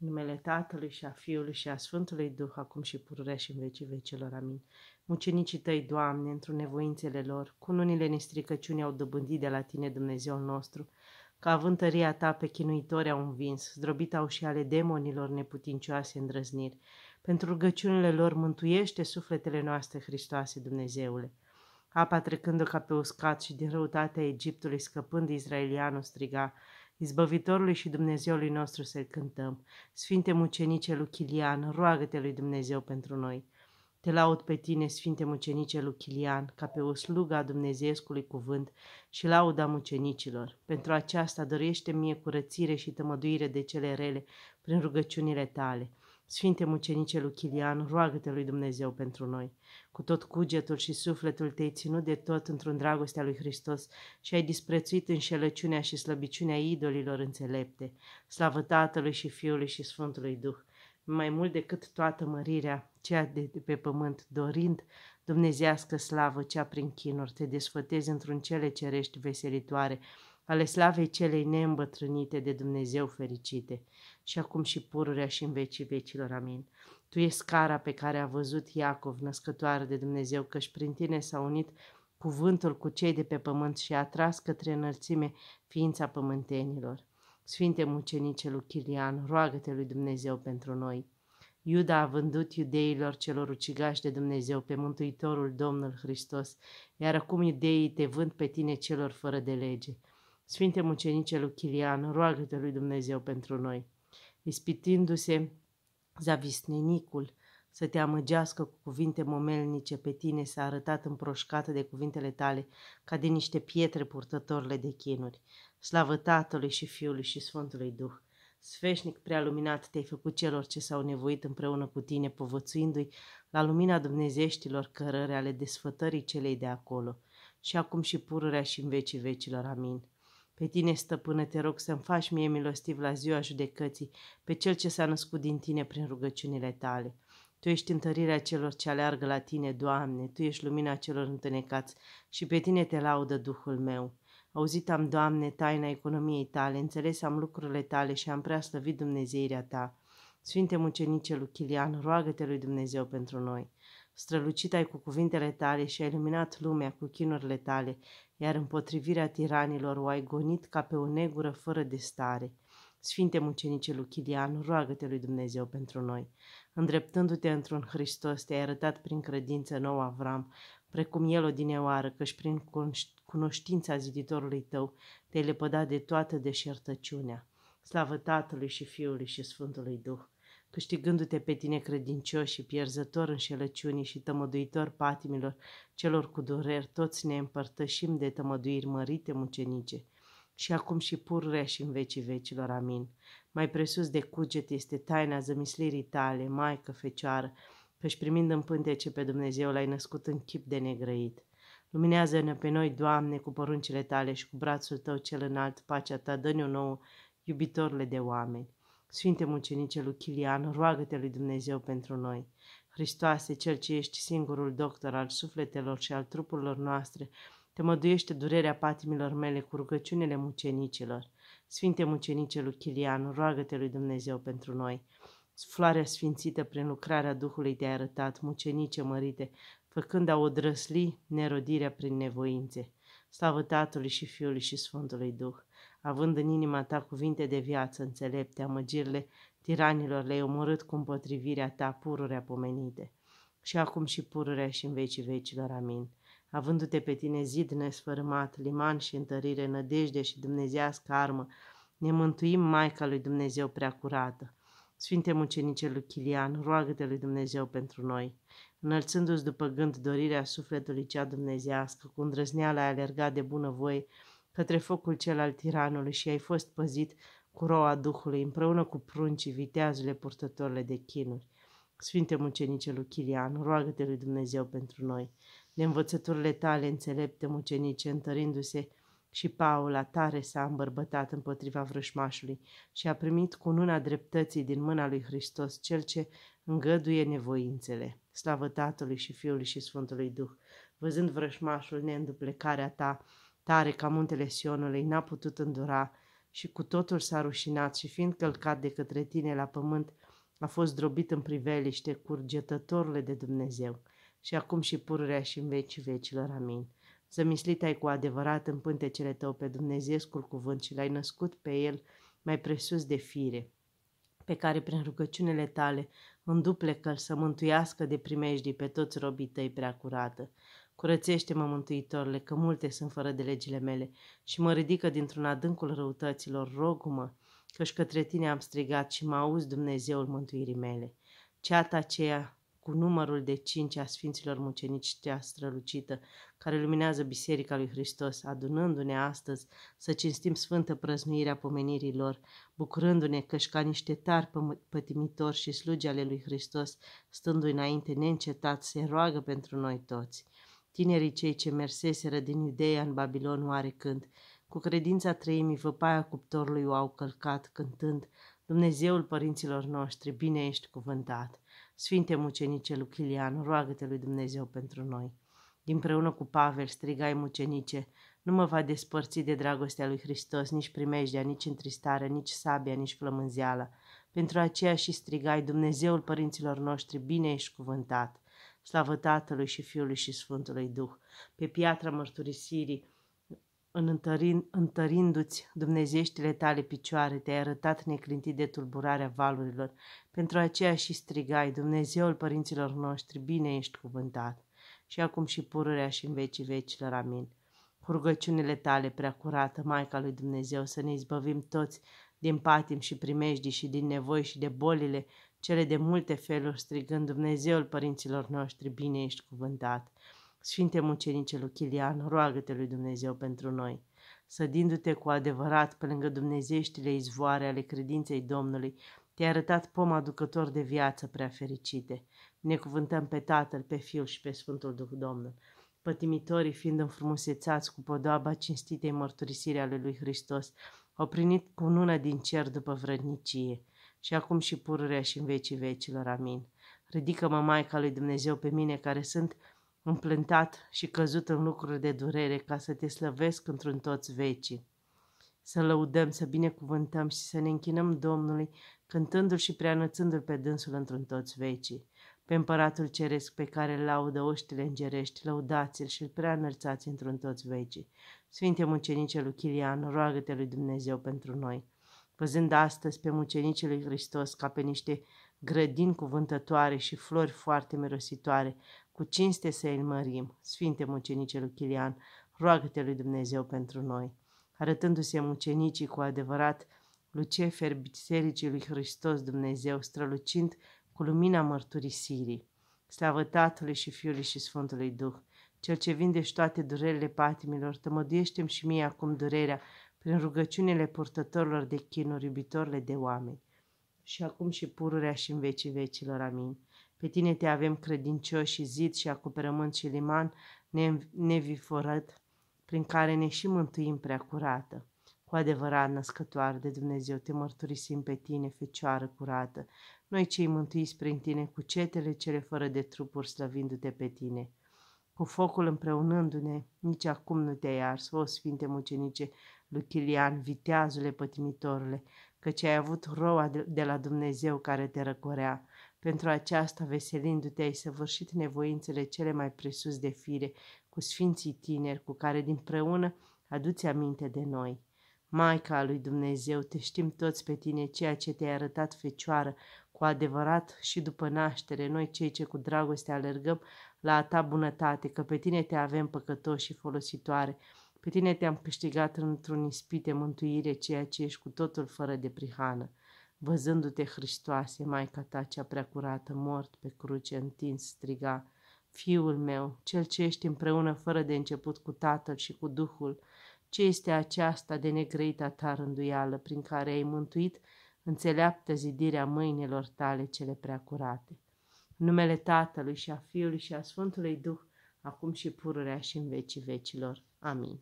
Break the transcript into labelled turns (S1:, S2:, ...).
S1: numele Tatălui și a Fiului și a Sfântului Duh, acum și pururea și în vecii vecelor. Amin. Mucenicii tăi, Doamne, într-o nevoințele lor, cununile nestricăciuni au dobândit de la tine, Dumnezeul nostru, că având tăria ta pe chinuitori au învins, zdrobit au și ale demonilor neputincioase îndrăzniri. Pentru rugăciunile lor mântuiește sufletele noastre, Hristoase Dumnezeule. Apa trecând-o ca pe uscat și din răutatea Egiptului, scăpând, Israelianul striga, Izbăvitorului și Dumnezeului nostru să-L cântăm. Sfinte mucenice Luchilian, roagă-te lui Dumnezeu pentru noi. Te laud pe tine, Sfinte mucenice Luchilian, ca pe o slugă a Dumnezeescului cuvânt și lauda mucenicilor. Pentru aceasta dorește mie curățire și tămăduire de cele rele prin rugăciunile tale. Sfinte mucenice lui Chilian, roagă-te lui Dumnezeu pentru noi. Cu tot cugetul și sufletul te-ai ținut de tot într-un dragostea lui Hristos și ai disprețuit înșelăciunea și slăbiciunea idolilor înțelepte. Slavă Tatălui și Fiului și Sfântului Duh! Mai mult decât toată mărirea, cea de pe pământ, dorind dumnezească slavă cea prin chinuri, te desfătezi într-un cele cerești veselitoare, ale slavei celei neîmbătrânite de Dumnezeu fericite, și acum și pururea și în vecii vecilor. Amin. Tu ești scara pe care a văzut Iacov, născătoare de Dumnezeu, căci prin tine s-a unit cuvântul cu cei de pe pământ și a tras către înălțime ființa pământenilor. Sfinte mucenice lui Chilian, roagă-te lui Dumnezeu pentru noi. Iuda a vândut iudeilor celor ucigași de Dumnezeu pe Mântuitorul Domnul Hristos, iar acum iudeii te vând pe tine celor fără de lege. Sfinte mucenice lui Chilian, roagă-te lui Dumnezeu pentru noi, ispitindu-se zavisnenicul să te amăgească cu cuvinte momelnice pe tine s-a arătat împroșcată de cuvintele tale ca de niște pietre purtătorile de chinuri. Slavă Tatălui și Fiului și Sfântului Duh! Sfeșnic prealuminat te-ai făcut celor ce s-au nevoit împreună cu tine, povățuindu-i la lumina dumnezeștilor cărări ale desfătării celei de acolo, și acum și pururea și în vecii vecilor. Amin. Pe tine, stăpână, te rog să-mi faci mie milostiv la ziua judecății, pe cel ce s-a născut din tine prin rugăciunile tale. Tu ești întărirea celor ce aleargă la tine, Doamne, Tu ești lumina celor întunecați și pe tine te laudă Duhul meu. Auzit am, Doamne, taina economiei tale, înțeles am lucrurile tale și am prea slăvit Dumnezeirea ta. Sfinte mucenice Luchilian, roagă-te lui Dumnezeu pentru noi. Strălucit ai cu cuvintele tale și ai luminat lumea cu chinurile tale, iar împotrivirea tiranilor o ai gonit ca pe o negură fără de stare. Sfinte mucenice Luchilian, roagă-te lui Dumnezeu pentru noi. Îndreptându-te într-un Hristos, te-ai arătat prin credință nou Avram, precum el odineoară, căci prin cunoștința ziditorului tău te-ai lepădat de toată deșertăciunea. Slavă Tatălui și Fiului și Sfântului Duh! câștigându-te pe tine credincios și pierzător șelăciunii și tămăduitor patimilor celor cu dureri, toți ne împărtășim de tămăduiri mărite mucenice și acum și rea și în vecii vecilor, amin. Mai presus de cuget este taina zămislirii tale, Maică Fecioară, căci primind în ce pe Dumnezeu l-ai născut în chip de negrăit. Luminează-ne pe noi, Doamne, cu poruncile tale și cu brațul tău cel înalt, pacea ta, dă-ne nouă, iubitorile de oameni. Sfinte mucenice lui Chilian, roagă-te lui Dumnezeu pentru noi. Hristoase, Cel ce ești singurul doctor al sufletelor și al trupurilor noastre, te măduiește durerea patimilor mele cu rugăciunile mucenicilor. Sfinte mucenice lui Chilian, roagă-te lui Dumnezeu pentru noi. Floarea sfințită prin lucrarea Duhului te-a arătat, mucenice mărite, făcând a odrăsli nerodirea prin nevoințe. Slavă Tatălui și Fiului și Sfântului Duh, având în inima ta cuvinte de viață înțelepte, amăgirile tiranilor le-ai omorât cu împotrivirea ta pururea pomenite. Și acum și pururea și în vecii vecilor, amin. Avându-te pe tine zid nesfărâmat, liman și întărire, nădejde și dumnezească armă, ne mântuim Maica lui Dumnezeu prea curată. Sfinte mucenice lui Chilian, roagă-te lui Dumnezeu pentru noi înălțându-ți după gând dorirea sufletului cea dumnezească, cu îndrăzneala ai alergat de bunăvoie către focul cel al tiranului și ai fost păzit cu roa Duhului, împreună cu pruncii, viteazule, purtătorile de chinuri. Sfinte mucenice Luchilian, roagă-te lui Dumnezeu pentru noi. De învățăturile tale înțelepte mucenice, întărindu-se și Paula tare s-a îmbărbătat împotriva vrășmașului și a primit cununa dreptății din mâna lui Hristos, cel ce îngăduie nevoințele. Slavă Tatălui și Fiului și Sfântului Duh, văzând vrășmașul neînduplecarea ta, tare ca muntele Sionului, n-a putut îndura și cu totul s-a rușinat și fiind călcat de către tine la pământ, a fost drobit în priveliște, curgetătorule de Dumnezeu, și acum și pururea și în vecii vecilor. Amin. Zămislit ai cu adevărat în pântecele tău pe Dumnezeescul cuvânt și l-ai născut pe el mai presus de fire pe care prin rugăciunile tale înduplecă-l să mântuiască de primejdii pe toți robii tăi prea curată. Curățește-mă, mântuitorile, că multe sunt fără de legile mele și mă ridică dintr-un adâncul răutăților, rogumă, mă căci către tine am strigat și mă auzi Dumnezeul mântuirii mele. Ceata aceea cu numărul de cinci a Sfinților Mucenici cea strălucită, care luminează Biserica lui Hristos, adunându-ne astăzi să cinstim sfântă prăznuirea pomenirii lor, bucurându-ne că ca niște tari pătimitori și slugi ale lui Hristos, stându-i înainte neîncetat, se roagă pentru noi toți. Tinerii cei ce merseseră din Iudeia în Babilon oarecând, cu credința treimii văpaia cuptorului o au călcat, cântând, Dumnezeul părinților noștri, bine ești cuvântat. Sfinte mucenice Luchilian, roagă-te lui Dumnezeu pentru noi. Împreună cu Pavel strigai mucenice, nu mă va despărți de dragostea lui Hristos nici primejdea, nici întristarea, nici sabia, nici flămânzeala. Pentru aceea și strigai Dumnezeul părinților noștri, bine ești cuvântat, slavă Tatălui și Fiului și Sfântului Duh, pe piatra mărturisirii, în întărin, întărindu-ți dumnezeștile tale picioare, te-ai arătat neclintit de tulburarea valurilor. Pentru aceea și strigai, Dumnezeul părinților noștri, bine ești cuvântat. Și acum și pururea și în vecii vecilor, amin. Cu rugăciunile tale, prea curată, Maica lui Dumnezeu, să ne izbăvim toți din patim și primejdii și din nevoi și de bolile, cele de multe feluri, strigând Dumnezeul părinților noștri, bine ești cuvântat Sfinte mucenice lui Chilian, roagă-te lui Dumnezeu pentru noi, sădindu-te cu adevărat pe lângă dumnezeștile izvoare ale credinței Domnului, te-ai arătat pom aducător de viață prea fericite. Ne cuvântăm pe Tatăl, pe Fiul și pe Sfântul Duh Domnul, pătimitorii fiind înfrumusețați cu podoaba cinstitei mărturisiri ale lui Hristos, au primit cunună din cer după vrădnicie și acum și pururea și în vecii vecilor. Amin. Ridică-mă, Maica lui Dumnezeu, pe mine care sunt împlântat și căzut în lucruri de durere, ca să te slăvesc într-un toți vecii. Să lăudăm, să binecuvântăm și să ne închinăm Domnului, cântându-L și preanățându-L pe dânsul într-un toți vecii. Pe împăratul ceresc pe care îl laudă oștile îngerești, lăudați-l și îl preanălțați într-un toți vecii. Sfinte mucenice lui Chilian, roagă-te lui Dumnezeu pentru noi. Văzând astăzi pe mucenicii lui Hristos ca pe niște grădini cuvântătoare și flori foarte mirositoare, cu cinste să îl mărim. Sfinte mucenice lui Chilian, roagă-te lui Dumnezeu pentru noi. Arătându-se mucenicii cu adevărat, Lucefer Bisericii lui Hristos Dumnezeu, strălucind cu lumina mărturisirii. Slavă Tatălui și Fiului și Sfântului Duh, Cel ce vindești toate durerile patimilor, tămăduiește și mie acum durerea prin rugăciunile purtătorilor de chinuri, iubitorile de oameni. Și acum și pururea și în vecii vecilor. Amin. Pe tine te avem credincioși și zid și acoperământ și liman nevifărăt, prin care ne și mântuim prea curată. Cu adevărat, născătoare de Dumnezeu, te mărturisim pe tine, fecioară curată, noi cei mântuiți prin tine, cu cetele cele fără de trupuri, slăvindu-te pe tine. Cu focul împreunându-ne, nici acum nu te-ai ars, o sfinte mucenice, Luchilian, viteazule pătimitorule, căci ai avut roa de la Dumnezeu care te răcorea, pentru aceasta, veselindu-te, ai săvârșit nevoințele cele mai presus de fire, cu sfinții tineri cu care dinpreună aduți aminte de noi. Maica lui Dumnezeu, te știm toți pe tine ceea ce te-ai arătat fecioară, cu adevărat și după naștere, noi cei ce cu dragoste alergăm la a ta bunătate, că pe tine te avem păcătoși și folositoare, pe tine te-am câștigat într-un ispite mântuire, ceea ce ești cu totul fără de prihană. Văzându-te, Hristoase, Maica ta cea curată, mort pe cruce întins, striga, Fiul meu, cel ce ești împreună fără de început cu Tatăl și cu Duhul, ce este aceasta de negreita ta rânduială prin care ai mântuit înțeleaptă zidirea mâinilor tale cele curate? Numele Tatălui și a Fiului și a Sfântului Duh, acum și pururea și în vecii vecilor. Amin.